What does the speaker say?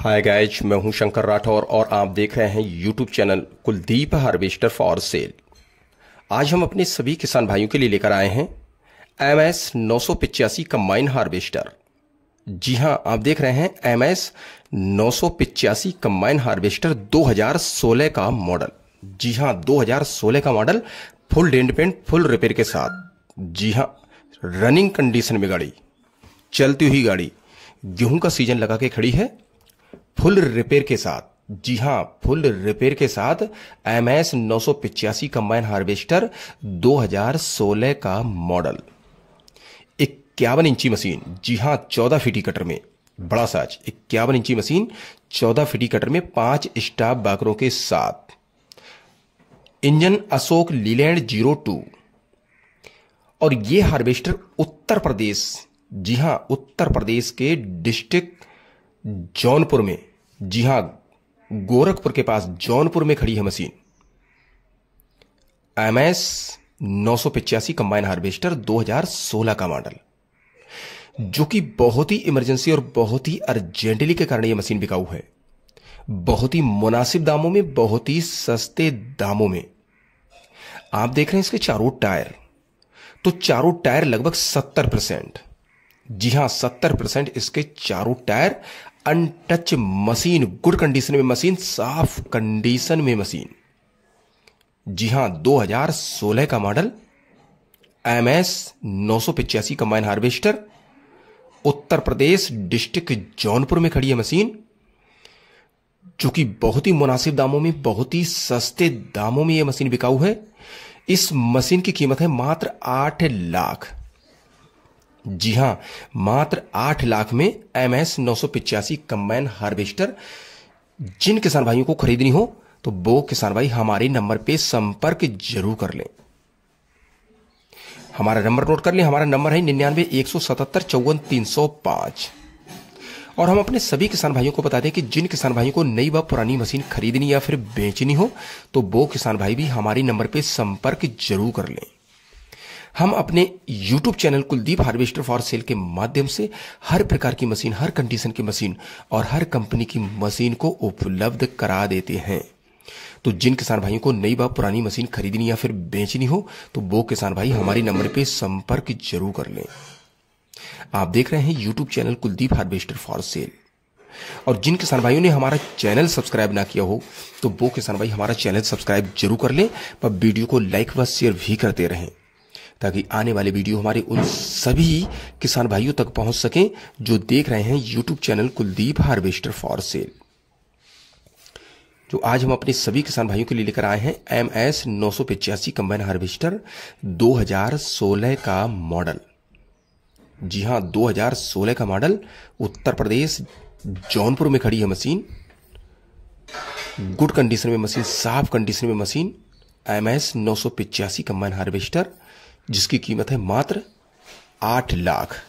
hi guys मैं हूं शंकर राठौर और आप देख रहे हैं YouTube channel Kuldeep harvester for sale आज हम अपने सभी किसान भाइयों के लिए लेकर आए हैं एम एस नौ सौ पिचासी कम्बाइन हार्वेस्टर जी हां आप देख रहे हैं एम एस नौ सौ पिचासी कम्बाइन हार्वेस्टर 2016 का मॉडल जी हां 2016 का model full dent paint full repair के साथ जी हां रनिंग कंडीशन में गाड़ी चलती हुई गाड़ी गेहूं का सीजन लगा के खड़ी है फुल रिपेयर के साथ जी हां फुल रिपेयर के साथ एम एस नौ सौ पिचासी कंबाइन हार्वेस्टर 2016 का मॉडल इक्यावन इंची मशीन जी हां चौदह फिटी कटर में बड़ा साज इक्यावन इंची मशीन चौदह फिटी कटर में पांच स्टाफ बाकरों के साथ engine Ashok Leyland zero two और ये हार्वेस्टर उत्तर प्रदेश जी हां उत्तर प्रदेश के डिस्ट्रिक्ट जौनपुर में जी हां गोरखपुर के पास जौनपुर में खड़ी है मशीन एम एस नौ सौ पिचासी कंबाइन हार्वेस्टर 2016 का मॉडल जो कि बहुत ही इमरजेंसी और बहुत ही अर्जेंटली के कारण यह मशीन बिकाऊ है बहुत ही मुनासिब दामों में बहुत ही सस्ते दामों में आप देख रहे हैं इसके चारों टायर तो चारों टायर लगभग सत्तर परसेंट जी हां सत्तर परसेंट इसके चारों tyre untouch machine good condition में मशीन साफ कंडीशन में मशीन जी हां 2016 का मॉडल एम एस नौ सौ पिचासी combine harvester Uttar Pradesh district Jaunpur में खड़ी है मशीन जो कि बहुत ही मुनासिब दामों में बहुत ही सस्ते दामों में यह मशीन बिकाऊ है इस मशीन की कीमत है मात्र आठ लाख जी हां मात्र आठ लाख में एम एस नौ सौ पिचासी कम्बाइन हार्वेस्टर जिन किसान भाइयों को खरीदनी हो तो वो किसान भाई हमारे नंबर पे संपर्क जरूर कर लें हमारा नंबर नोट कर लें हमारा नंबर है निन्यानवे एक सौ सतहत्तर चौवन तीन सौ पांच और हम अपने सभी किसान भाइयों को बता दें कि जिन किसान भाइयों को नई व पुरानी मशीन खरीदनी या फिर बेचनी हो तो वो किसान भाई भी हमारे नंबर पर संपर्क जरूर कर लें हम अपने YouTube channel Kuldeep harvester for sale के माध्यम से हर प्रकार की मशीन हर कंडीशन की मशीन और हर कंपनी की मशीन को उपलब्ध करा देते हैं तो जिन किसान भाइयों को नई व पुरानी मशीन खरीदनी या फिर बेचनी हो तो वो किसान भाई हमारे नंबर पर संपर्क जरूर कर लें आप देख रहे हैं YouTube channel Kuldeep harvester for sale और जिन किसान भाइयों ने हमारा चैनल सब्सक्राइब ना किया हो तो वो किसान भाई हमारा चैनल सब्सक्राइब जरूर कर लें पर वीडियो को लाइक व शेयर भी करते रहें ताकि आने वाले वीडियो हमारे उन सभी किसान भाइयों तक पहुंच सके जो देख रहे हैं YouTube channel Kuldeep harvester for sale जो आज हम अपने सभी किसान भाइयों के लिए लेकर आए हैं एम एस नौ सौ पिचासी कंबाइन हार्वेस्टर दो का मॉडल जी हाँ 2016 का मॉडल उत्तर प्रदेश जौनपुर में खड़ी है मशीन गुड कंडीशन में मशीन साफ कंडीशन में मशीन एम एस नौ सौ पिचासी कंबाइन हार्वेस्टर जिसकी कीमत है मात्र आठ लाख